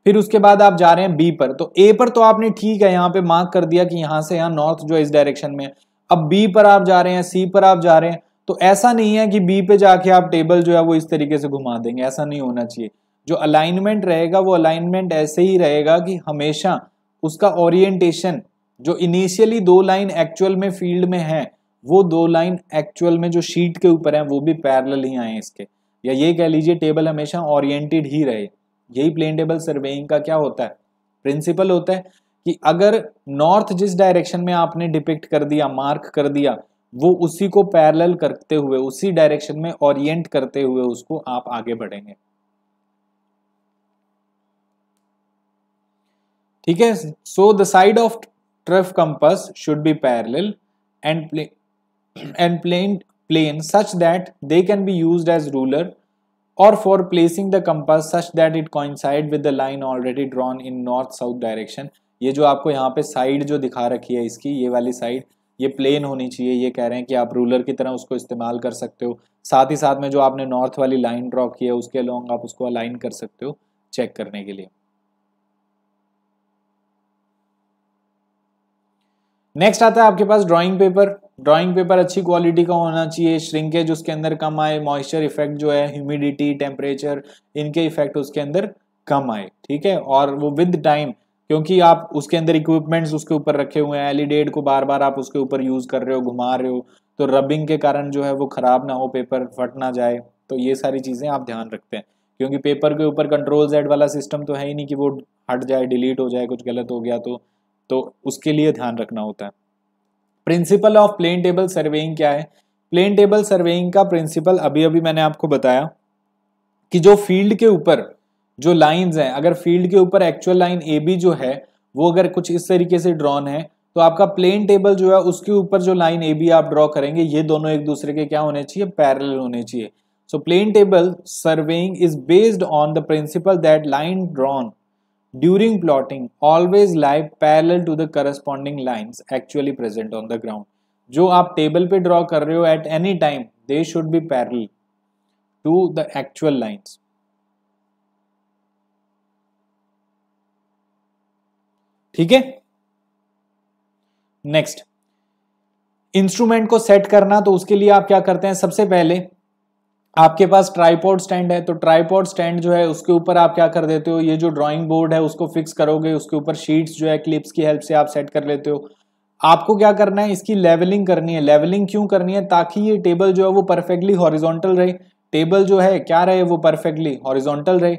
फिर उसके बाद आप जा रहे हैं बी पर तो ए पर तो आपने ठीक है यहाँ पे मार्क कर दिया कि यहां से यहाँ नॉर्थ जो इस डायरेक्शन में है अब बी पर आप जा रहे हैं सी पर आप जा रहे हैं तो ऐसा नहीं है कि बी पे जाके आप टेबल जो है वो इस तरीके से घुमा देंगे ऐसा नहीं होना चाहिए जो अलाइनमेंट रहेगा वो अलाइनमेंट ऐसे ही रहेगा कि हमेशा उसका ओरिएंटेशन जो इनिशियली दो लाइन एक्चुअल में फील्ड में है वो दो लाइन एक्चुअल में जो शीट के ऊपर है वो भी पैरेलल ही आए इसके या ये कह लीजिए टेबल हमेशा ओरिएंटेड ही रहे यही प्लेन टेबल सर्वेइंग का क्या होता है प्रिंसिपल होता है कि अगर नॉर्थ जिस डायरेक्शन में आपने डिपिक्ट कर दिया मार्क कर दिया वो उसी को पैरेलल करते हुए उसी डायरेक्शन में ओरिएंट करते हुए उसको आप आगे बढ़ेंगे ठीक है so the side of trough compass should be parallel and plane and plane plane such that they can be used as ruler or for placing the compass such that it coincide with the line already drawn in north south direction ये जो आपको यहाँ पे side जो दिखा रखी है इसकी ये वाली साइड ये प्लेन होनी चाहिए ये कह रहे हैं कि आप रूलर की तरह उसको इस्तेमाल कर सकते हो साथ ही साथ में जो आपने नॉर्थ वाली लाइन ड्रॉ की है उसके अलॉन्ग आप उसको अलाइन कर सकते हो चेक करने के लिए नेक्स्ट आता है आपके पास ड्राइंग पेपर ड्राइंग पेपर अच्छी क्वालिटी का होना चाहिए श्रिंकेज उसके अंदर कम आए मॉइस्चर इफेक्ट जो है ह्यूमिडिटी टेम्परेचर इनके इफेक्ट उसके अंदर कम आए ठीक है और वो विद टाइम क्योंकि आप उसके अंदर इक्विपमेंट्स उसके ऊपर रखे हुए हैं एलिडेड को बार बार आप उसके ऊपर यूज़ कर रहे हो घुमा रहे हो तो रबिंग के कारण जो है वो ख़राब ना हो पेपर फट ना जाए तो ये सारी चीज़ें आप ध्यान रखते हैं क्योंकि पेपर के ऊपर कंट्रोल जेड वाला सिस्टम तो है ही नहीं कि वो हट जाए डिलीट हो जाए कुछ गलत हो गया तो तो उसके लिए ध्यान रखना होता है principle of plane table surveying क्या है प्लेन टेबल सर्वेइंग का प्रिंसिपल अभी अभी मैंने आपको बताया कि जो फील्ड के ऊपर जो लाइंस हैं अगर फील्ड के ऊपर एक्चुअल लाइन ए बी जो है वो अगर कुछ इस तरीके से ड्रॉन है तो आपका प्लेन टेबल जो है उसके ऊपर जो लाइन ए बी आप ड्रॉ करेंगे ये दोनों एक दूसरे के क्या होने चाहिए पैरल होने चाहिए so plane table surveying is based on the principle that line drawn During plotting, always lie parallel to the corresponding lines actually present on the ground. जो आप टेबल पे ड्रॉ कर रहे हो at any time they should be parallel to the actual lines ठीक है next instrument को set करना तो उसके लिए आप क्या करते हैं सबसे पहले आपके पास ट्राईपोर्ड स्टैंड है तो ट्राईपोर्ड स्टैंड जो है उसके ऊपर आप क्या कर देते हो ये जो ड्राइंग बोर्ड है उसको फिक्स करोगे उसके ऊपर शीट्स जो है क्लिप्स की हेल्प से आप सेट कर लेते हो आपको क्या करना है इसकी लेवलिंग करनी है लेवलिंग क्यों करनी है ताकि ये टेबल जो है वो परफेक्टली हॉरिजोंटल रहे टेबल जो है क्या रहे वो परफेक्टली हॉरिजोंटल रहे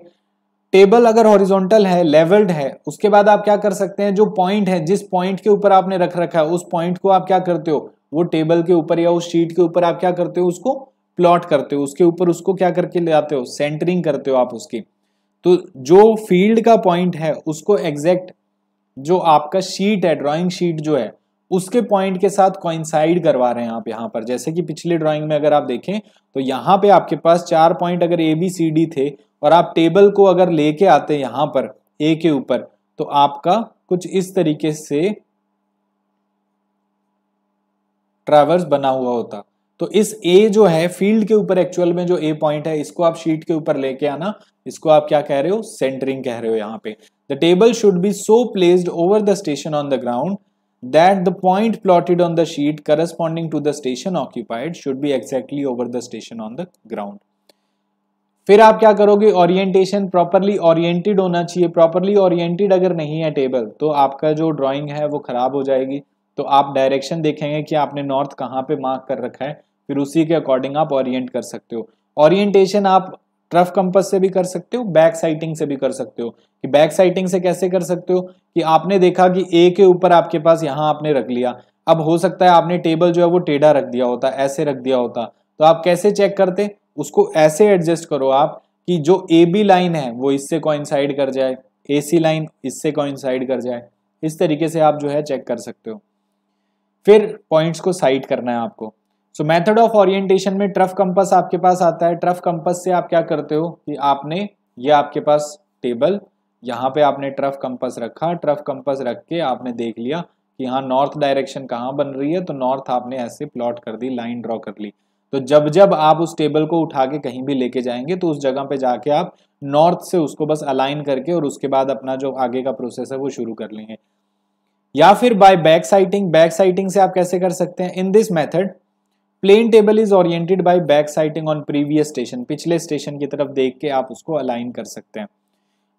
टेबल अगर हॉरिजोंटल है लेवल्ड है उसके बाद आप क्या कर सकते हैं जो पॉइंट है जिस पॉइंट के ऊपर आपने रख रखा है उस पॉइंट को आप क्या करते हो वो टेबल के ऊपर या उस शीट के ऊपर आप क्या करते हो उसको प्लॉट करते हो उसके ऊपर उसको क्या करके ले आते हो सेंटरिंग करते हो आप उसकी तो जो फील्ड का पॉइंट है उसको एग्जैक्ट जो आपका शीट है ड्राइंग शीट जो है उसके पॉइंट के साथ कोइंसाइड करवा रहे हैं आप यहाँ पर जैसे कि पिछले ड्राइंग में अगर आप देखें तो यहाँ पे आपके पास चार पॉइंट अगर ए बी सी डी थे और आप टेबल को अगर लेके आते हैं यहाँ पर ए के ऊपर तो आपका कुछ इस तरीके से ट्रैवर्स बना हुआ होता तो इस ए जो है फील्ड के ऊपर एक्चुअल में जो ए पॉइंट है इसको आप शीट के ऊपर लेके आना इसको आप क्या कह रहे हो सेंटरिंग कह रहे हो यहाँ पे the table should be so placed over the station on the ground that the point plotted on the sheet corresponding to the station occupied should be exactly over the station on the ground फिर आप क्या करोगे orientation properly oriented होना चाहिए properly oriented अगर नहीं है table तो आपका जो ड्राइंग है वो खराब हो जाएगी तो आप डायरेक्शन देखेंगे कि आपने नॉर्थ कहाँ पे मार्क कर रखा है फिर उसी के अकॉर्डिंग आप ओरिएंट कर सकते हो ओरिएंटेशन आप ट्रफ कंपस से भी कर सकते हो बैक साइटिंग से भी कर सकते हो कि बैक साइटिंग से कैसे कर सकते हो कि आपने देखा कि ए के ऊपर आपके पास यहाँ आपने रख लिया अब हो सकता है आपने टेबल जो है वो टेढ़ा रख दिया होता ऐसे रख दिया होता तो आप कैसे चेक करते उसको ऐसे एडजस्ट करो आप कि जो ए बी लाइन है वो इससे कोइंसाइड कर जाए ए सी लाइन इससे कोइंसाइड कर जाए इस तरीके से आप जो है चेक कर सकते हो फिर पॉइंट्स को साइड करना है आपको सो मेथड ऑफ ओरिएंटेशन में ट्रफ कंपस आपके पास आता है ट्रफ कंपस से आप क्या करते हो कि आपने ये आपके पास टेबल यहाँ पे आपने ट्रफ कंपस रखा ट्रफ कंपस रख के आपने देख लिया कि हाँ नॉर्थ डायरेक्शन कहाँ बन रही है तो नॉर्थ आपने ऐसे प्लॉट कर दी लाइन ड्रॉ कर ली तो जब जब आप उस टेबल को उठा के कहीं भी लेके जाएंगे तो उस जगह पे जाके आप नॉर्थ से उसको बस अलाइन करके और उसके बाद अपना जो आगे का प्रोसेस है वो शुरू कर लेंगे या फिर by back sighting back sighting से आप कैसे कर सकते हैं in this method plane table is oriented by back sighting on previous station पिछले स्टेशन की तरफ देख के आप उसको अलाइन कर सकते हैं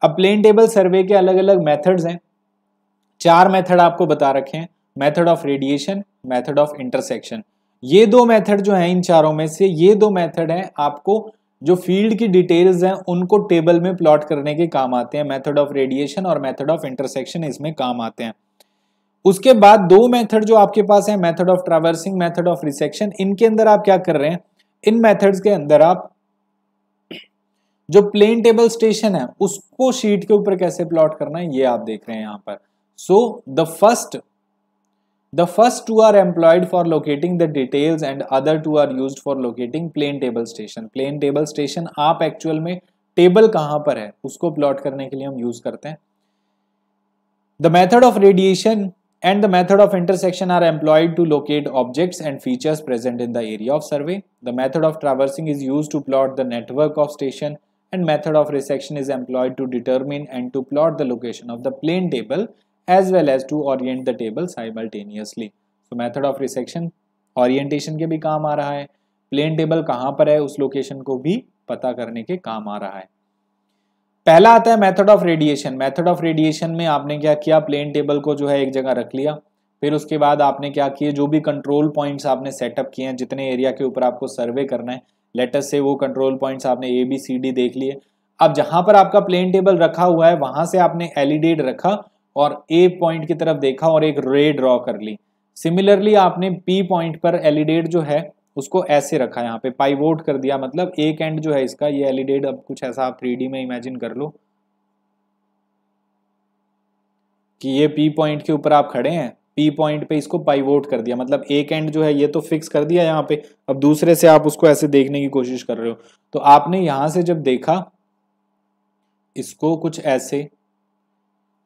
अब प्लेन टेबल सर्वे के अलग अलग मेथड्स हैं चार मैथड आपको बता रखे हैं method of radiation method of intersection ये दो मैथड जो हैं इन चारों में से ये दो मैथड हैं आपको जो फील्ड की डिटेल्स हैं उनको टेबल में प्लॉट करने के काम आते हैं मेथड ऑफ रेडिएशन और मेथड ऑफ इंटरसेक्शन इसमें काम आते हैं उसके बाद दो मेथड जो आपके पास है method of traversing method of resection इनके अंदर आप क्या कर रहे हैं इन मेथड्स के अंदर आप जो प्लेन टेबल स्टेशन है उसको शीट के ऊपर कैसे प्लॉट करना है ये आप देख रहे हैं यहां पर so the first the first two are employed for locating the details and other two are use for locating plane table station plane table station आप एक्चुअल में टेबल कहां पर है उसको प्लॉट करने के लिए हम यूज करते हैं the method of radiation and the method of intersection are employed to locate objects and features present in the area of survey. The method of traversing is used to plot the network of station and method of resection is employed to determine and to plot the location of the plane table as well as to orient the table simultaneously. So method of resection orientation के भी काम आ रहा है Plane table कहाँ पर है उस location को भी पता करने के काम आ रहा है पहला आता है method of radiation method of radiation में आपने क्या किया प्लेन टेबल को जो है एक जगह रख लिया फिर उसके बाद आपने क्या किया जो भी कंट्रोल पॉइंट्स आपने सेटअप किए हैं जितने एरिया के ऊपर आपको सर्वे करना है लेटर से वो कंट्रोल पॉइंट्स आपने ए बी सी डी देख लिए अब जहां पर आपका प्लेन टेबल रखा हुआ है वहां से आपने एलिडेड e रखा और ए पॉइंट की तरफ देखा और एक रे ड्रॉ कर ली सिमिलरली आपने पी पॉइंट पर एलिडेड e जो है उसको ऐसे रखा यहाँ पे पाइवोट कर दिया मतलब एक एंड जो है इसका ये एलिडेड e अब कुछ ऐसा आप थ्री में इमेजिन कर लो कि ये पी पॉइंट के ऊपर आप खड़े हैं पी पॉइंट पे इसको पाइवोट कर दिया मतलब एक एंड जो है ये तो फिक्स कर दिया यहाँ पे अब दूसरे से आप उसको ऐसे देखने की कोशिश कर रहे हो तो आपने यहां से जब देखा इसको कुछ ऐसे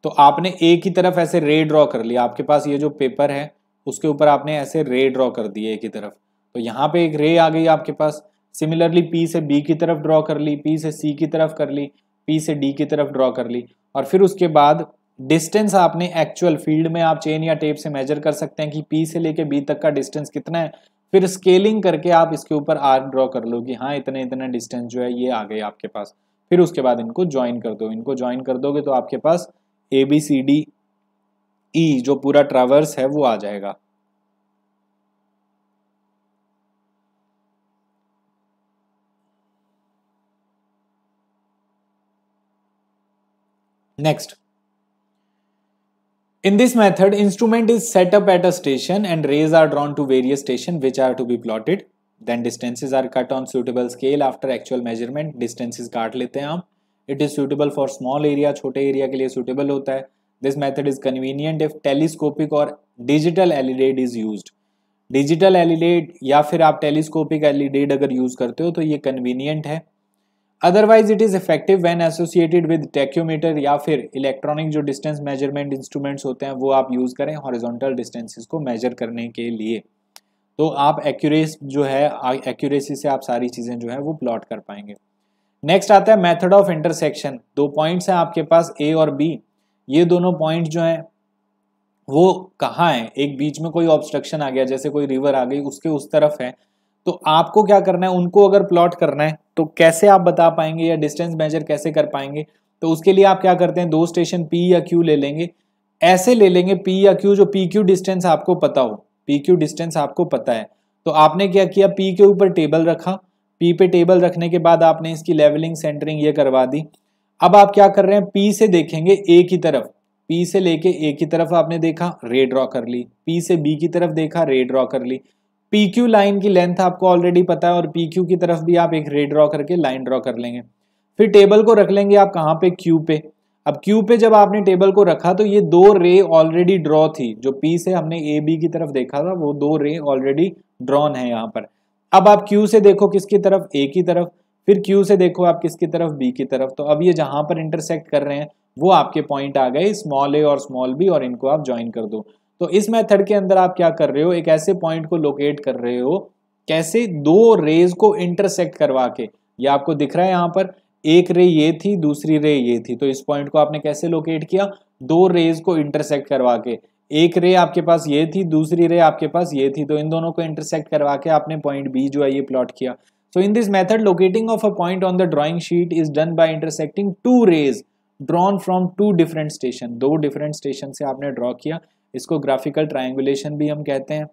तो आपने एक ही तरफ ऐसे रे ड्रॉ कर लिया आपके पास ये जो पेपर है उसके ऊपर आपने ऐसे रे ड्रॉ कर दिए एक ही तरफ तो यहाँ पे एक रे आ गई आपके पास सिमिलरली पी से बी की तरफ ड्रॉ कर ली पी से सी की तरफ कर ली पी से डी की तरफ ड्रॉ कर ली और फिर उसके बाद डिस्टेंस आपने एक्चुअल फील्ड में आप चेन या टेप से मेजर कर सकते हैं कि पी से लेके बी तक का डिस्टेंस कितना है फिर स्केलिंग करके आप इसके ऊपर आर्क ड्रॉ कर लो कि हाँ इतने इतने डिस्टेंस जो है ये आ गए आपके पास फिर उसके बाद इनको ज्वाइन कर दो इनको ज्वाइन कर दोगे तो आपके पास A B C D E जो पूरा ट्रावर्स है वो आ जाएगा Next. In this method, instrument is set up at a station and rays are drawn to various stations which are to be plotted. Then distances are cut on suitable scale after actual measurement. Distances काट लेते हैं हम it is suitable for small area, छोटे area के लिए suitable होता है this method is convenient if telescopic और digital alidade is use digital alidade या फिर आप टेलीस्कोपिक एलिडेड अगर यूज करते हो तो ये कन्वीनियंट है otherwise it is effective when associated with tacheometer या फिर इलेक्ट्रॉनिक जो डिस्टेंस मेजरमेंट इंस्ट्रूमेंट्स होते हैं वो आप यूज करें हॉरिजॉन्टल डिस्टेंसिस को मेजर करने के लिए तो आप एक्यूरेस जो है एक्यूरेसी से आप सारी चीजें जो है वो प्लॉट कर पाएंगे नेक्स्ट आता है मेथड ऑफ इंटरसेक्शन दो पॉइंट्स हैं आपके पास ए और बी ये दोनों पॉइंट जो हैं वो कहाँ हैं एक बीच में कोई ऑब्स्ट्रक्शन आ गया जैसे कोई रिवर आ गई उसके उस तरफ है तो आपको क्या करना है उनको अगर प्लॉट करना है तो कैसे आप बता पाएंगे या डिस्टेंस मेजर कैसे कर पाएंगे तो उसके लिए आप क्या करते हैं दो स्टेशन पी या क्यू ले लेंगे ऐसे ले लेंगे पी या क्यू जो पी क्यू डिस्टेंस आपको पता हो पी क्यू डिस्टेंस आपको पता है तो आपने क्या किया पी के ऊपर टेबल रखा पी पे टेबल रखने के बाद आपने इसकी लेवलिंग सेंटरिंग ये करवा दी अब आप क्या कर रहे हैं पी से देखेंगे ए की तरफ पी से लेके ए की तरफ आपने देखा रे ड्रॉ कर ली पी से बी की तरफ देखा रे ड्रॉ कर ली पी क्यू लाइन की लेंथ आपको ऑलरेडी पता है और पी क्यू की तरफ भी आप एक रे ड्रॉ करके लाइन ड्रॉ कर लेंगे फिर टेबल को रख लेंगे आप कहाँ पे क्यू पे अब क्यू पे जब आपने टेबल को रखा तो ये दो रे ऑलरेडी ड्रॉ थी जो पी से हमने ए बी की तरफ देखा था वो दो रे ऑलरेडी ड्रॉन है यहाँ पर अब आप क्यू से देखो किसकी तरफ ए की तरफ फिर क्यू से देखो आप किसकी तरफ बी की तरफ तो अब ये जहां पर इंटरसेक्ट कर रहे हैं वो आपके पॉइंट आ गए स्मॉल ए और स्मॉल बी और इनको आप ज्वाइन कर दो तो इस मेथड के अंदर आप क्या कर रहे हो एक ऐसे पॉइंट को लोकेट कर रहे हो कैसे दो रेज को इंटरसेक्ट करवा के ये आपको दिख रहा है यहां पर एक रे ये थी दूसरी रे ये थी तो इस पॉइंट को आपने कैसे लोकेट किया दो रेज को इंटरसेक्ट करवा के एक रे आपके पास ये थी दूसरी रे आपके पास ये थी तो इन दोनों को इंटरसेक्ट करवा के आपने पॉइंट बी जो है ये प्लॉट किया so in this method locating of a point on the drawing sheet is done by intersecting two rays drawn from two different station दो डिफरेंट स्टेशन से आपने ड्रॉ किया इसको ग्राफिकल ट्राइंगुलेशन भी हम कहते हैं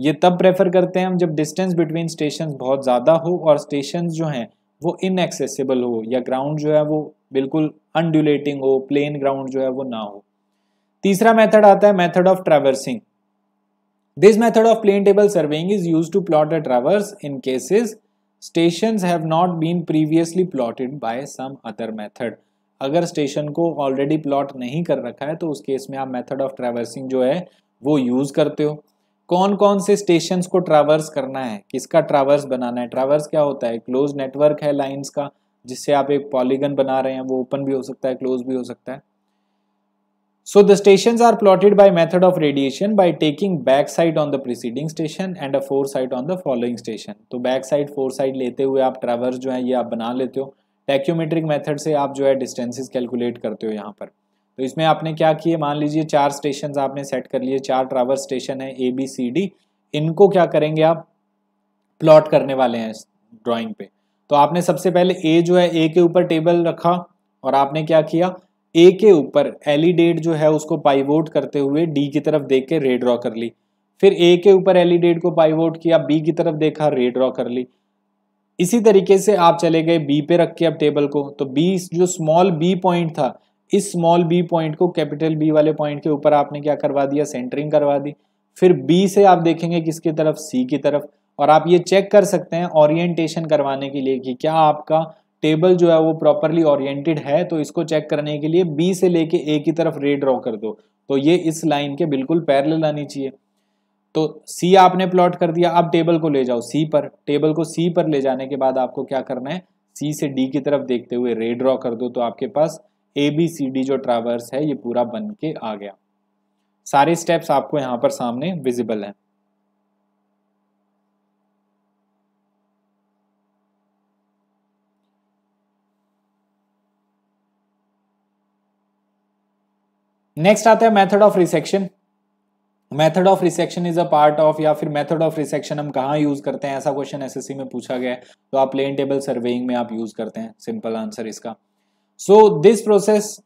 ये तब प्रेफर करते हैं हम जब डिस्टेंस बिटवीन स्टेशन बहुत ज़्यादा हो और स्टेशन जो हैं वो इनएक्सेसिबल हो या ग्राउंड जो है वो बिल्कुल अनड्यूलेटिंग हो प्लेन ग्राउंड जो है वो ना हो तीसरा मेथड आता है method of traversing this method of plane table surveying is use to plot a traverse in cases station have not been previously plotted by some other method अगर स्टेशन को ऑलरेडी प्लॉट नहीं कर रखा है तो उस केस में आप मेथड ऑफ ट्रैवर्सिंग जो है वो यूज़ करते हो कौन कौन से स्टेशन को ट्रैवर्स करना है किसका ट्रैवर्स बनाना है ट्रैवर्स क्या होता है क्लोज नेटवर्क है लाइन्स का जिससे आप एक पॉलीगन बना रहे हैं वो ओपन भी हो सकता है क्लोज भी हो सकता है so the station are plotted by method of radiation by taking back sight on the preceding station and a fore sight on the following station तो बैक साइड फोर साइड लेते हुए आप ट्रैवर्स जो है ये आप बना लेते हो टैक्योमेट्रिक मेथड से आप जो है डिस्टेंसेस कैलकुलेट करते हो यहाँ पर तो इसमें आपने क्या किए मान लीजिए चार स्टेशन आपने सेट कर लिए चार ट्रावर स्टेशन है ए बी सी डी इनको क्या करेंगे आप प्लॉट करने वाले हैं ड्राइंग पे तो आपने सबसे पहले ए जो है ए के ऊपर टेबल रखा और आपने क्या किया ए के ऊपर एलिडेट जो है उसको पाइवोट करते हुए डी की तरफ देख के रे ड्रॉ कर ली फिर ए के ऊपर एलिडेट को पाइवोट किया बी की तरफ देखा रे ड्रॉ कर ली इसी तरीके से आप चले गए बी पे रख के अब टेबल को तो बी जो स्मॉल बी पॉइंट था इस स्मॉल बी पॉइंट को कैपिटल बी वाले पॉइंट के ऊपर आपने क्या करवा दिया सेंटरिंग करवा दी फिर बी से आप देखेंगे किसकी तरफ सी की तरफ और आप ये चेक कर सकते हैं ओरिएंटेशन करवाने के लिए कि क्या आपका टेबल जो है वो प्रॉपरली ओरिएंटेड है तो इसको चेक करने के लिए बी से लेके ए की तरफ रे ड्रॉ कर दो तो ये इस लाइन के बिल्कुल पैरेलल आनी चाहिए तो सी आपने प्लॉट कर दिया अब टेबल को ले जाओ सी पर टेबल को सी पर ले जाने के बाद आपको क्या करना है सी से डी की तरफ देखते हुए रे ड्रॉ कर दो तो आपके पास ए बी सी डी जो ट्रावर्स है ये पूरा बन के आ गया सारे स्टेप्स आपको यहां पर सामने विजिबल हैं नेक्स्ट आता है method of resection method of resection is a part of या फिर मेथड ऑफ रिसेक्शन हम कहाँ यूज करते हैं ऐसा क्वेश्चन एसएससी में पूछा गया है तो आप प्लेन टेबल सर्वेइंग में आप यूज करते हैं सिंपल आंसर इसका so this process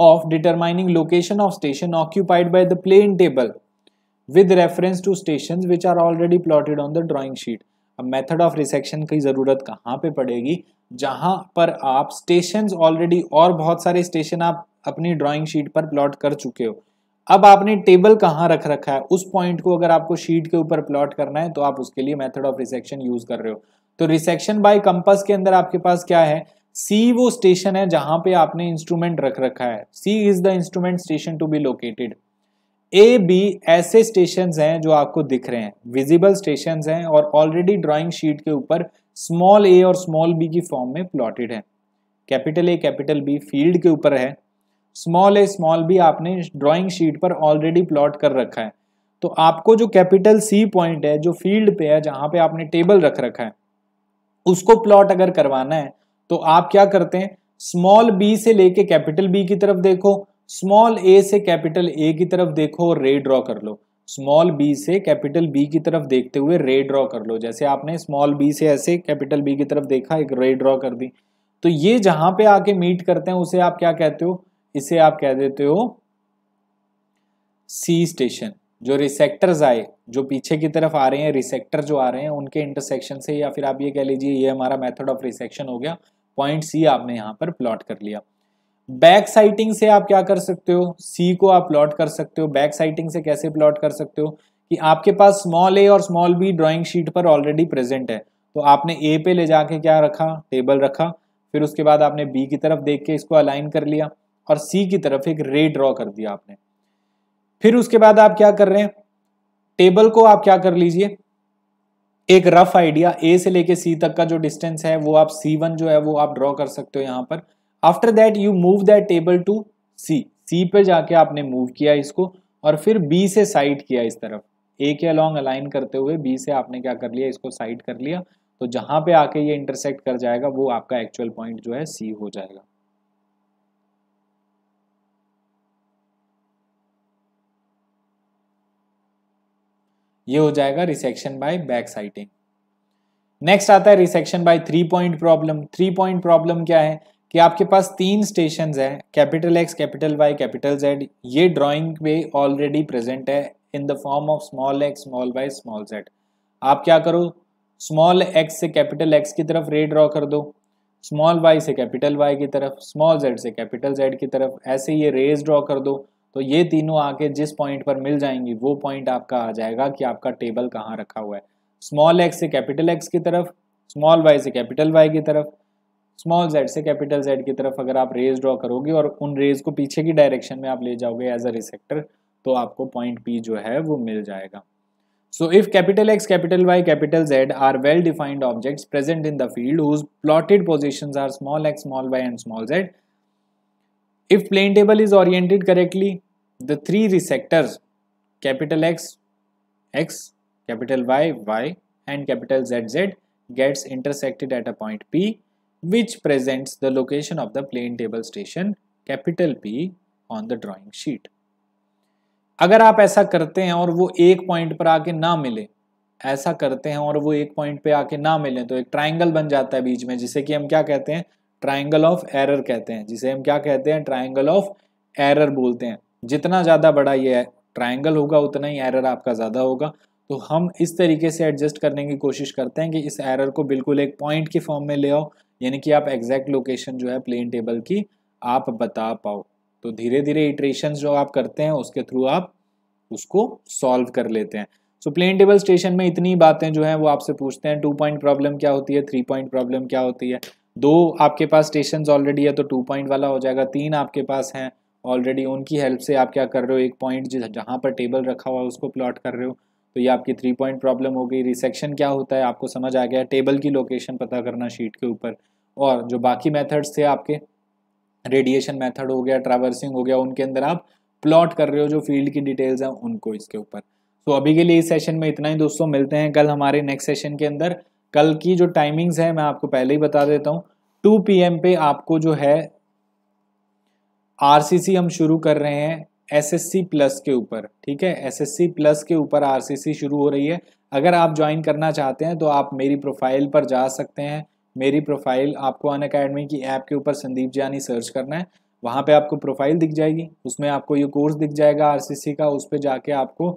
of determining location of station occupied by the plane table with reference to station which are already plotted on the drawing sheet अब method of resection की ज़रूरत कहाँ पे पड़ेगी जहां पर आप स्टेशन ऑलरेडी और बहुत सारे स्टेशन आप अपनी ड्रॉइंग शीट पर प्लॉट कर चुके हो अब आपने टेबल कहाँ रख रखा है उस पॉइंट को अगर आपको शीट के ऊपर प्लॉट करना है तो आप उसके लिए मेथड ऑफ रिसेक्शन यूज कर रहे हो तो रिसेक्शन बाय कंपस के अंदर आपके पास क्या है सी वो स्टेशन है जहां पे आपने इंस्ट्रूमेंट रख रखा है C is the instrument station to be located A B ऐसे स्टेशन हैं जो आपको दिख रहे हैं विजिबल स्टेशन हैं और ऑलरेडी ड्रॉइंग शीट के ऊपर स्मॉल ए और स्मॉल बी की फॉर्म में प्लॉटेड है capital A capital B field के ऊपर है स्मॉल ए स्मॉल भी आपने ड्राइंग शीट पर ऑलरेडी प्लॉट कर रखा है तो आपको जो कैपिटल सी पॉइंट है जो फील्ड पे है जहां पे आपने टेबल रख रखा है उसको प्लॉट अगर करवाना है तो आप क्या करते हैं स्मॉल बी से लेके कैपिटल बी की तरफ देखो स्मॉल ए से कैपिटल ए की तरफ देखो और रे ड्रॉ कर लो स्मॉल बी से कैपिटल बी की तरफ देखते हुए रे ड्रॉ कर लो जैसे आपने स्मॉल बी से ऐसे कैपिटल बी की तरफ देखा एक रे ड्रॉ कर दी तो ये जहां पे आके मीट करते हैं उसे आप क्या कहते हो इसे आप कह देते हो सी स्टेशन जो रिसेक्टर्स आए जो पीछे की तरफ आ रहे हैं रिसेक्टर जो आ रहे हैं उनके इंटरसेक्शन से या फिर आप ये कह लीजिए ये हमारा मेथड ऑफ रिसेक्शन हो गया पॉइंट सी आपने यहाँ पर प्लॉट कर लिया बैक साइटिंग से आप क्या कर सकते हो सी को आप प्लॉट कर सकते हो बैक साइटिंग से कैसे प्लॉट कर सकते हो कि आपके पास स्मॉल ए और स्मॉल बी ड्राइंग शीट पर ऑलरेडी प्रेजेंट है तो आपने ए पे ले जाके क्या रखा टेबल रखा फिर उसके बाद आपने बी की तरफ देख के इसको अलाइन कर लिया और सी की तरफ एक रे ड्रॉ कर दिया आपने फिर उसके बाद आप क्या कर रहे हैं टेबल को आप क्या कर लीजिए एक रफ आइडिया ए से लेके सी तक का जो डिस्टेंस है वो आप सी वन जो है वो आप ड्रॉ कर सकते हो यहां पर after that you move that table to C C पे जाके आपने मूव किया इसको और फिर बी से साइड किया इस तरफ ए के अलॉन्ग अलाइन करते हुए बी से आपने क्या कर लिया इसको साइड कर लिया तो जहां पे आके ये इंटरसेक्ट कर जाएगा वो आपका एक्चुअल पॉइंट जो है सी हो जाएगा ये हो जाएगा resection by back sighting next आता है resection by three point problem three point problem क्या है कि आपके पास तीन स्टेशन है capital X capital Y capital Z ये ड्राइंग पे ऑलरेडी प्रेजेंट है in the form of small X small Y small Z आप क्या करो स्मॉल एक्स से कैपिटल एक्स की तरफ रे ड्रॉ कर दो स्मॉल वाई से कैपिटल वाई की तरफ स्मॉल जेड से कैपिटल जेड की तरफ ऐसे ये रेज ड्रॉ कर दो तो ये तीनों आके जिस पॉइंट पर मिल जाएंगी वो पॉइंट आपका आ जाएगा कि आपका टेबल कहाँ रखा हुआ है स्मॉल एक्स से कैपिटल एक्स की तरफ स्मॉल वाई से कैपिटल वाई की तरफ स्मॉल जेड से कैपिटल जेड की तरफ अगर आप रेज ड्रॉ करोगे और उन रेज को पीछे की डायरेक्शन में आप ले जाओगे एज अ रिसेक्टर तो आपको पॉइंट पी जो है वो मिल जाएगा so if capital X capital Y capital Z are well defined objects present in the field whose plotted positions are small X small Y and small Z If plane table is oriented correctly, the three resectors capital X, X, capital Y, Y and capital Z, Z gets intersected at a point P which presents the location of the plane table station capital P on the drawing sheet. अगर आप ऐसा करते हैं और वो एक point पर आके ना मिले ऐसा करते हैं और वो एक पॉइंट पे आके ना मिले तो एक ट्राइंगल बन जाता है बीच में जिसे कि हम क्या कहते हैं ट्राइंगल ऑफ एरर कहते हैं जिसे हम क्या कहते हैं ट्राइंगल ऑफ एरर बोलते हैं जितना ज़्यादा बड़ा ये ट्राइंगल होगा उतना ही एरर आपका ज़्यादा होगा तो हम इस तरीके से एडजस्ट करने की कोशिश करते हैं कि इस एरर को बिल्कुल एक पॉइंट के फॉर्म में ले आओ यानी कि आप एग्जैक्ट लोकेशन जो है प्लेन टेबल की आप बता पाओ तो धीरे धीरे इटरेशन जो आप करते हैं उसके थ्रू आप उसको सॉल्व कर लेते हैं सो प्लेन टेबल स्टेशन में इतनी बातें जो हैं वो आपसे पूछते हैं टू पॉइंट प्रॉब्लम क्या होती है थ्री पॉइंट प्रॉब्लम क्या होती है दो आपके पास स्टेशन ऑलरेडी है तो टू पॉइंट वाला हो जाएगा तीन आपके पास हैं ऑलरेडी उनकी हेल्प से आप क्या कर रहे हो एक पॉइंट जहाँ पर टेबल रखा हुआ है उसको प्लॉट कर रहे हो तो ये आपकी थ्री पॉइंट प्रॉब्लम हो गई रिसेक्शन क्या होता है आपको समझ आ गया टेबल की लोकेशन पता करना शीट के ऊपर और जो बाकी मेथड्स थे आपके रेडिएशन मेथड हो गया ट्रावर्सिंग हो गया उनके अंदर आप प्लॉट कर रहे हो जो फील्ड की डिटेल्स हैं उनको इसके ऊपर तो अभी के लिए इस सेशन में इतना ही दोस्तों मिलते हैं कल हमारे नेक्स्ट सेशन के अंदर कल की जो टाइमिंग्स है मैं आपको पहले ही बता देता हूँ टू पी पे आपको जो है आरसीसी हम शुरू कर रहे हैं एसएससी प्लस के ऊपर ठीक है एसएससी प्लस के ऊपर आरसीसी शुरू हो रही है अगर आप ज्वाइन करना चाहते हैं तो आप मेरी प्रोफाइल पर जा सकते हैं मेरी प्रोफाइल आपको अन अकेडमी की ऐप के ऊपर संदीप जानी सर्च करना है वहाँ पे आपको प्रोफाइल दिख जाएगी उसमें आपको ये कोर्स दिख जाएगा आरसीसी का उस पर जाके आपको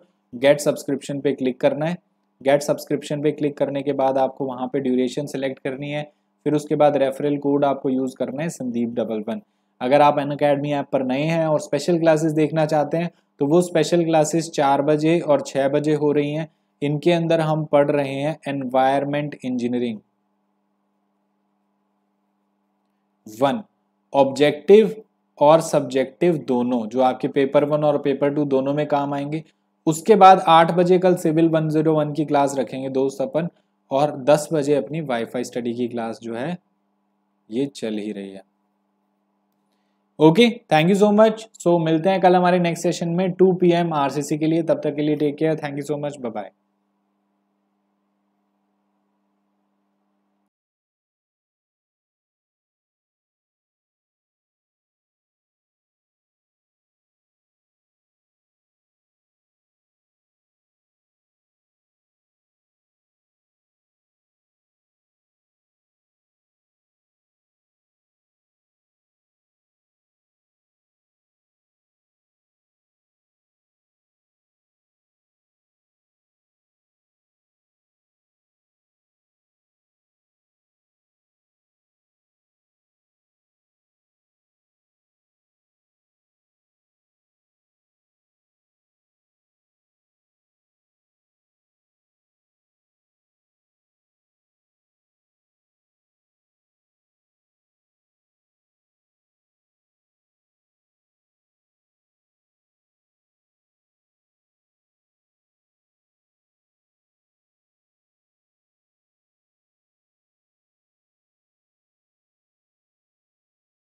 गेट सब्सक्रिप्शन पे क्लिक करना है गेट सब्सक्रिप्शन पे क्लिक करने के बाद आपको वहाँ पे ड्यूरेशन सेलेक्ट करनी है फिर उसके बाद रेफरल कोड आपको यूज़ करना है संदीप डबल वन अगर आप अन अकेडमी ऐप पर नए हैं और स्पेशल क्लासेस देखना चाहते हैं तो वो स्पेशल क्लासेस चार बजे और छः बजे हो रही हैं इनके अंदर हम पढ़ रहे हैं एनवायरमेंट इंजीनियरिंग वन ऑब्जेक्टिव और सब्जेक्टिव दोनों जो आपके पेपर वन और पेपर टू दोनों में काम आएंगे उसके बाद आठ बजे कल सिविल 101 की क्लास रखेंगे दोस्त अपन और दस बजे अपनी वाईफाई स्टडी की क्लास जो है ये चल ही रही है okay thank you so much so मिलते हैं कल हमारे नेक्स्ट सेशन में 2 पीएम आरसीसी के लिए तब तक के लिए take care thank you so much bye